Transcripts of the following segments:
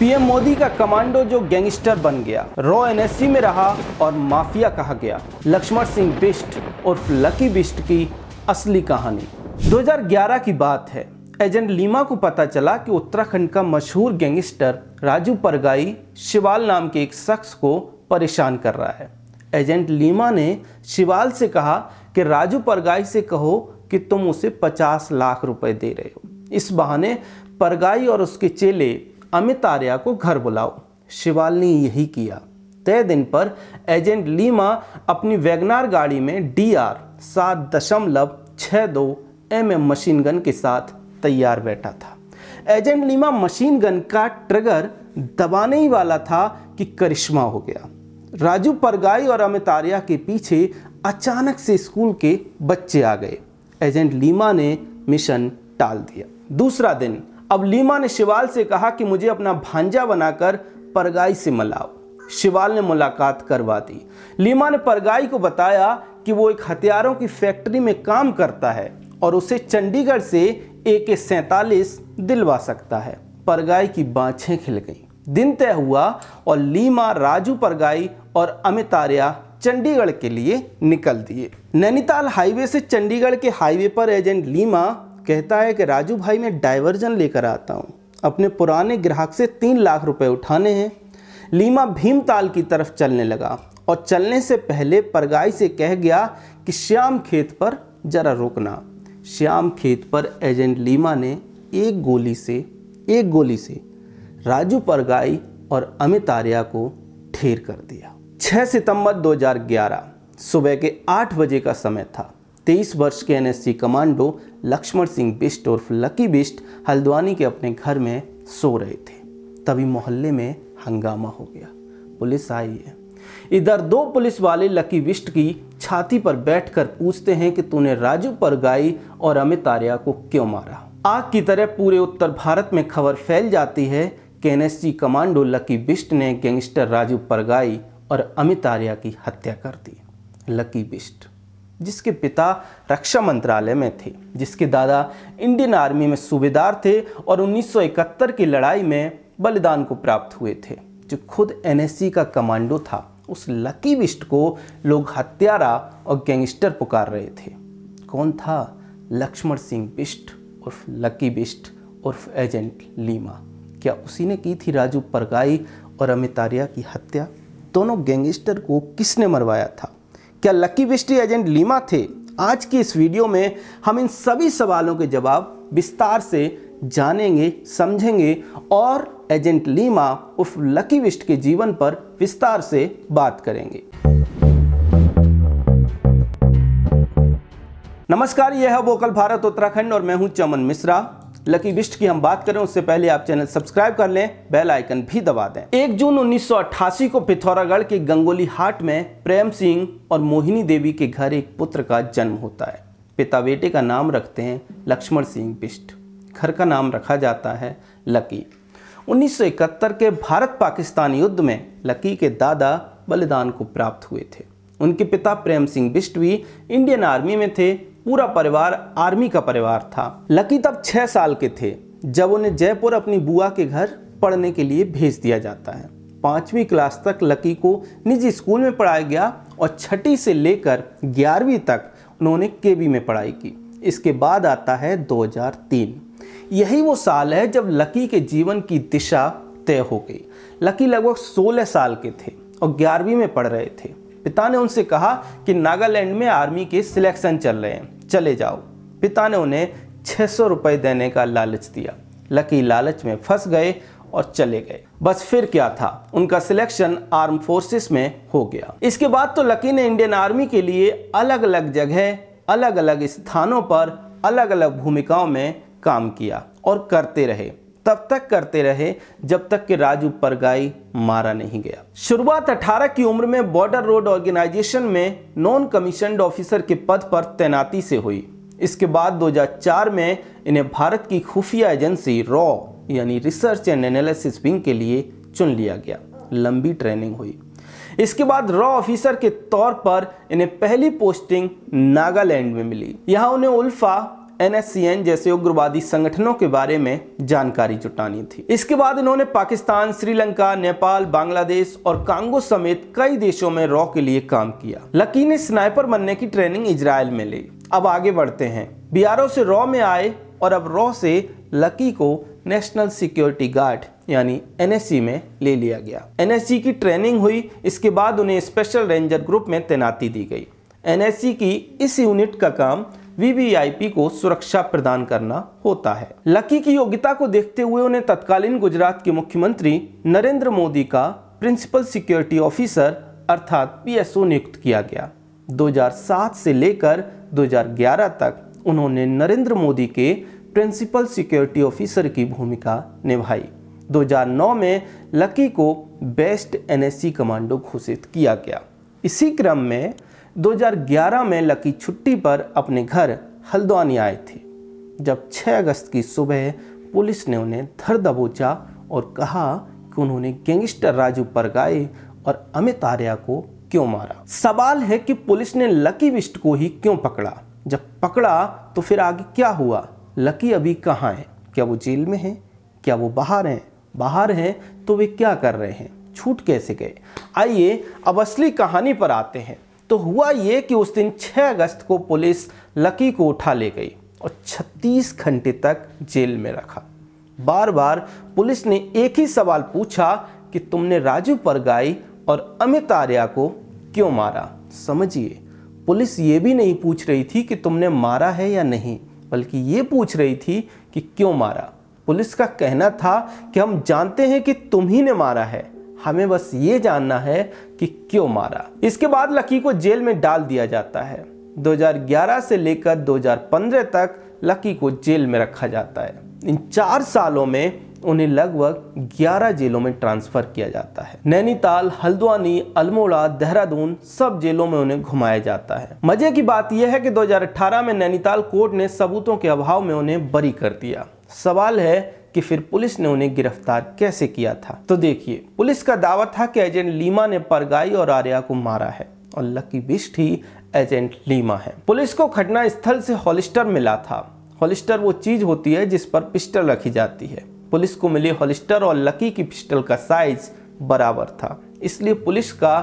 PM Modi का commando जो gangster बन गया रॉ एनएससी में रहा और माफिया कहा गया लक्ष्मण सिंह बिस्ट और लकी बिस्ट की असली कहानी 2011 की बात है एजेंट लीमा को पता चला कि उत्तराखंड का मशहूर गैंगस्टर राजू परगाई शिवाल नाम के एक शख्स को परेशान कर रहा है एजेंट लीमा ने शिवाल से कहा कि राजू परगाई से कहो कि तुम उसे पचास लाख रुपए दे रहे हो इस बहाने परगाई और उसके चेले अमित आर्या को घर बुलाओ शिवाल ने यही किया तय दिन पर एजेंट लीमा अपनी वैगनार गाड़ी में डी आर सात दशमलव छः दो एम एम मशीन गन के साथ तैयार बैठा था एजेंट लीमा मशीन गन का ट्रिगर दबाने ही वाला था कि करिश्मा हो गया राजू परगाई और अमित आर्या के पीछे अचानक से स्कूल के बच्चे आ गए एजेंट लीमा ने मिशन टाल दिया दूसरा दिन अब लीमा ने शिवाल से कहा कि मुझे अपना भांजा बनाकर परगाई से मिलाओ शिवाल ने मुलाकात करवा दी लीमा ने परगाई को बताया कि वो एक हथियारों की फैक्ट्री में काम करता है और उसे चंडीगढ़ से ए के सैतालीस दिलवा सकता है परगाई की बाछें खिल गई दिन तय हुआ और लीमा राजू परगाई और अमित आर्या चंडीगढ़ के लिए निकल दिए नैनीताल हाईवे से चंडीगढ़ के हाईवे पर एजेंट लीमा कहता है कि राजू भाई मैं डाइवर्जन लेकर आता हूँ अपने पुराने ग्राहक से तीन लाख रुपए उठाने हैं लीमा भीमताल की तरफ चलने लगा और चलने से पहले परगाई से कह गया कि श्याम खेत पर जरा रुकना श्याम खेत पर एजेंट लीमा ने एक गोली से एक गोली से राजू परगाई और अमित आर्या को ठेर कर दिया 6 सितंबर 2011 सुबह के 8 बजे का समय था तेईस वर्ष के एनएससी कमांडो लक्ष्मण सिंह बिस्ट और लकी बिस्ट हल्द्वानी के अपने घर में सो रहे थे तभी मोहल्ले में हंगामा हो गया पुलिस आई है इधर दो पुलिस वाले लकी बिस्ट की छाती पर बैठकर पूछते हैं कि तूने राजू पर गाई और अमित आर्या को क्यों मारा आग की तरह पूरे उत्तर भारत में खबर फैल जाती है कि एनएसजी कमांडो लकी बिस्ट ने गैंगस्टर राजू परगाई और अमित आर्या की हत्या कर दी लकी बिस्ट जिसके पिता रक्षा मंत्रालय में थे जिसके दादा इंडियन आर्मी में सूबेदार थे और 1971 की लड़ाई में बलिदान को प्राप्त हुए थे जो खुद एन का कमांडो था उस लकी बिस्ट को लोग हत्यारा और गैंगस्टर पुकार रहे थे कौन था लक्ष्मण सिंह बिस्ट उर्फ लकी बिस्ट उर्फ एजेंट लीमा क्या उसी ने की थी राजू परगाई और अमित आर्या की हत्या दोनों गैंगस्टर को किसने मरवाया था क्या लकी बिस्ट्री एजेंट लीमा थे आज की इस वीडियो में हम इन सभी सवालों के जवाब विस्तार से जानेंगे समझेंगे और एजेंट लीमा उफ लकी विस्ट के जीवन पर विस्तार से बात करेंगे नमस्कार यह है वोकल भारत उत्तराखंड और मैं हूं चमन मिश्रा लकी बिस्ट की हम बात करें उससे पहले आप चैनल सब्सक्राइब कर लें बेल आइकन भी दबा दें एक जून 1988 को पिथौरागढ़ के गंगोली हाट में प्रेम सिंह और मोहिनी देवी के घर एक पुत्र का जन्म होता है पिता बेटे का नाम रखते हैं लक्ष्मण सिंह बिस्ट घर का नाम रखा जाता है लकी 1971 के भारत पाकिस्तान युद्ध में लकी के दादा बलिदान को प्राप्त हुए थे उनके पिता प्रेम सिंह बिस्ट भी इंडियन आर्मी में थे पूरा परिवार आर्मी का परिवार था लकी तब छः साल के थे जब उन्हें जयपुर अपनी बुआ के घर पढ़ने के लिए भेज दिया जाता है पाँचवीं क्लास तक लकी को निजी स्कूल में पढ़ाया गया और छठी से लेकर ग्यारहवीं तक उन्होंने केबी में पढ़ाई की इसके बाद आता है 2003 यही वो साल है जब लकी के जीवन की दिशा तय हो गई लकी लगभग 16 साल के थे और ग्यारहवीं में पढ़ रहे थे पिता ने उनसे कहा कि नागालैंड में आर्मी के सिलेक्शन चल रहे हैं चले जाओ पिता ने उन्हें छः सौ देने का लालच दिया लकी लालच में फंस गए और चले गए बस फिर क्या था उनका सिलेक्शन आर्म फोर्सेस में हो गया इसके बाद तो लकी ने इंडियन आर्मी के लिए अलग अलग जगह अलग अलग स्थानों पर अलग अलग भूमिकाओं में काम किया और करते रहे तब तक करते रहे जब तक कि राजू परगाई मारा नहीं गया शुरुआत 18 की उम्र में बॉर्डर रोड ऑर्गेनाइजेशन में नॉन कमीशनड ऑफिसर के पद पर तैनाती से हुई इसके बाद 2004 में इन्हें भारत की खुफिया एजेंसी रॉ यानी रिसर्च एंड एनालिसिस विंग के लिए चुन लिया गया लंबी ट्रेनिंग हुई इसके बाद रॉ ऑफिसर के तौर पर इन्हें पहली पोस्टिंग नागालैंड में मिली यहां उन्हें उल्फा एनएससीएन जैसे उग्रवादी संगठनों के बारे में जानकारी जुटानी थी इसके बाद इन्होंने पाकिस्तान श्रीलंका नेपाल बांग्लादेश और कांगो समेत कई देशों में रॉ के लिए काम किया लकी ने स्नाइपर बनने की ट्रेनिंग इसराइल में ली अब आगे बढ़ते हैं बिहारों से रॉ में आए और अब रॉ से लकी को नेशनल सिक्योरिटी गार्ड यानी एनएससी में ले लिया गया एनएससी की ट्रेनिंग हुई इसके बाद उन्हें स्पेशल रेंजर ग्रुप में तैनाती दी गई एनएससी की इस यूनिट का काम वीवीआईपी को सुरक्षा प्रदान करना होता है लकी की योग्यता को देखते हुए उन्हें तत्कालीन गुजरात के मुख्यमंत्री नरेंद्र मोदी का प्रिंसिपल सिक्योरिटी ऑफिसर अर्थात पीएसओ नियुक्त किया गया 2007 से लेकर 2011 तक उन्होंने नरेंद्र मोदी के प्रिंसिपल सिक्योरिटी ऑफिसर की भूमिका निभाई 2009 में लकी को बेस्ट एनएससी कमांडो घोषित किया गया इसी क्रम में 2011 में लकी छुट्टी पर अपने घर हल्द्वानी आए थे जब 6 अगस्त की सुबह पुलिस ने उन्हें धर दबोचा और कहा कि उन्होंने गैंगस्टर राजू पर गाए और अमित आर्या को क्यों मारा सवाल है कि पुलिस ने लकी विस्ट को ही क्यों पकड़ा जब पकड़ा तो फिर आगे क्या हुआ लकी अभी कहाँ है क्या वो जेल में है क्या वो बाहर हैं बाहर हैं तो वे क्या कर रहे हैं छूट कैसे गए आइए अब असली कहानी पर आते हैं तो हुआ ये कि उस दिन 6 अगस्त को पुलिस लकी को उठा ले गई और 36 घंटे तक जेल में रखा बार बार पुलिस ने एक ही सवाल पूछा कि तुमने राजू परगाई और अमित आर्या को क्यों मारा समझिए पुलिस ये भी नहीं पूछ रही थी कि तुमने मारा है या नहीं बल्कि ये पूछ रही थी कि क्यों मारा पुलिस का कहना था कि हम जानते हैं कि तुम ही ने मारा है हमें बस ये जानना है कि क्यों मारा इसके बाद लकी को जेल में डाल दिया जाता है 2011 से लेकर 2015 तक लकी को जेल में रखा जाता है इन चार सालों में उन्हें लगभग 11 जेलों में ट्रांसफ़र किया जाता है नैनीताल हल्द्वानी अल्मोड़ा देहरादून सब जेलों में उन्हें घुमाया जाता है मजे की बात यह है कि 2018 में नैनीताल कोर्ट ने सबूतों के अभाव में उन्हें बरी कर दिया सवाल है कि फिर पुलिस ने उन्हें गिरफ्तार कैसे किया था तो देखिए पुलिस का दावा था कि एजेंट लीमा ने परगाई और आर्या को मारा है और लकी बिस्ट ही एजेंट लीमा है पुलिस को घटना स्थल से हॉलिस्टर मिला था हॉलिस्टर वो चीज होती है जिस पर पिस्टल रखी जाती है पुलिस को मिले हॉलिस्टर और लकी की पिस्टल का साइज बराबर था इसलिए पुलिस का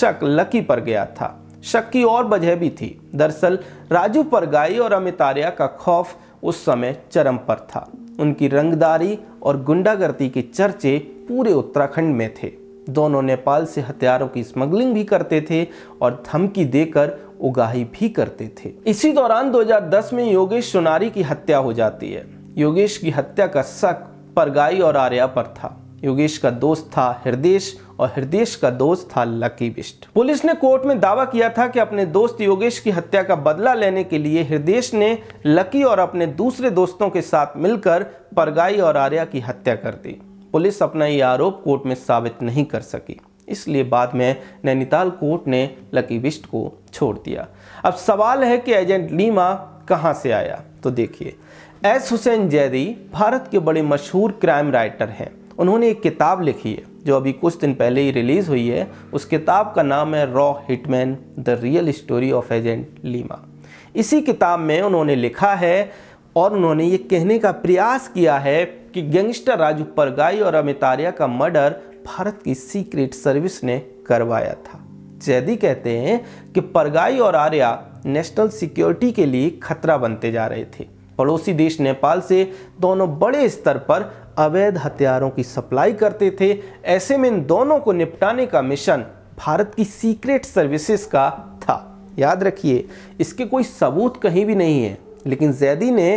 शक लकी पर गया था शक की और वजह भी थी दरअसल राजू परगाई और अमित आर्या का खौफ उस समय चरम पर था उनकी रंगदारी और गुंडागर्दी के चर्चे पूरे उत्तराखंड में थे दोनों नेपाल से हथियारों की स्मगलिंग भी करते थे और धमकी देकर उगाही भी करते थे इसी दौरान 2010 में योगेश सोनारी की हत्या हो जाती है योगेश की हत्या का शक परगाई और आर्या पर था योगेश का दोस्त था हृदय और हृदयेश का दोस्त था लकी बिस्ट पुलिस ने कोर्ट में दावा किया था कि अपने दोस्त योगेश की हत्या का बदला लेने के लिए हृदय ने लकी और अपने दूसरे दोस्तों के साथ मिलकर परगाई और आर्या की हत्या कर दी पुलिस अपना ये आरोप कोर्ट में साबित नहीं कर सकी इसलिए बाद में नैनीताल कोर्ट ने लकी बिस्ट को छोड़ दिया अब सवाल है कि एजेंट लीमा कहाँ से आया तो देखिए एस हुसैन जैदी भारत के बड़े मशहूर क्राइम राइटर हैं उन्होंने एक किताब लिखी है जो अभी कुछ दिन पहले ही रिलीज़ हुई है उस किताब का नाम है रॉ hitman the real story of agent Lima इसी किताब में उन्होंने लिखा है और उन्होंने ये कहने का प्रयास किया है कि गैंगस्टर राजू परगाई और अमित आर्या का मर्डर भारत की सीक्रेट सर्विस ने करवाया था जैदी कहते हैं कि परगाई और आर्या नेशनल सिक्योरिटी के लिए खतरा बनते जा रहे थे पड़ोसी देश नेपाल से दोनों बड़े स्तर पर अवैध हथियारों की सप्लाई करते थे ऐसे में इन दोनों को निपटाने का मिशन भारत की सीक्रेट सर्विसेज का था याद रखिए इसके कोई सबूत कहीं भी नहीं है लेकिन जैदी ने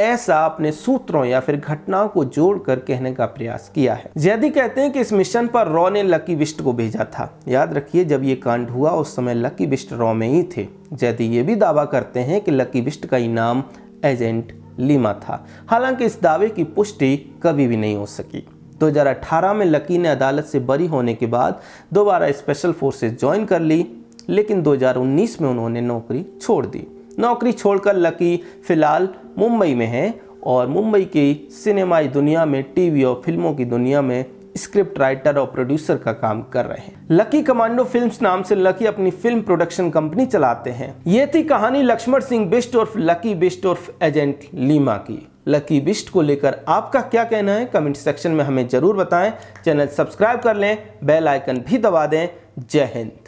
ऐसा अपने सूत्रों या फिर घटनाओं को जोड़कर कहने का प्रयास किया है जैदी कहते हैं कि इस मिशन पर रॉ ने लकी बिस्ट को भेजा था याद रखिए जब ये कांड हुआ उस समय लकी विस्ट रॉ में ही थे जैदी ये भी दावा करते हैं कि लकी बिस्ट का इनाम एजेंट लीमा था हालांकि इस दावे की पुष्टि कभी भी नहीं हो सकी 2018 में लकी ने अदालत से बरी होने के बाद दोबारा स्पेशल फोर्सेज ज्वाइन कर ली लेकिन 2019 में उन्होंने नौकरी छोड़ दी नौकरी छोड़कर लकी फिलहाल मुंबई में है और मुंबई की सिनेमाई दुनिया में टीवी और फिल्मों की दुनिया में स्क्रिप्ट राइटर और प्रोड्यूसर का काम कर रहे हैं लकी कमांडो फिल्म्स नाम से लकी अपनी फिल्म प्रोडक्शन कंपनी चलाते हैं ये थी कहानी लक्ष्मण सिंह बिस्ट और लकी बिस्ट और एजेंट लीमा की लकी बिस्ट को लेकर आपका क्या कहना है कमेंट सेक्शन में हमें ज़रूर बताएं चैनल सब्सक्राइब कर लें बेल आइकन भी दबा दें जय हिंद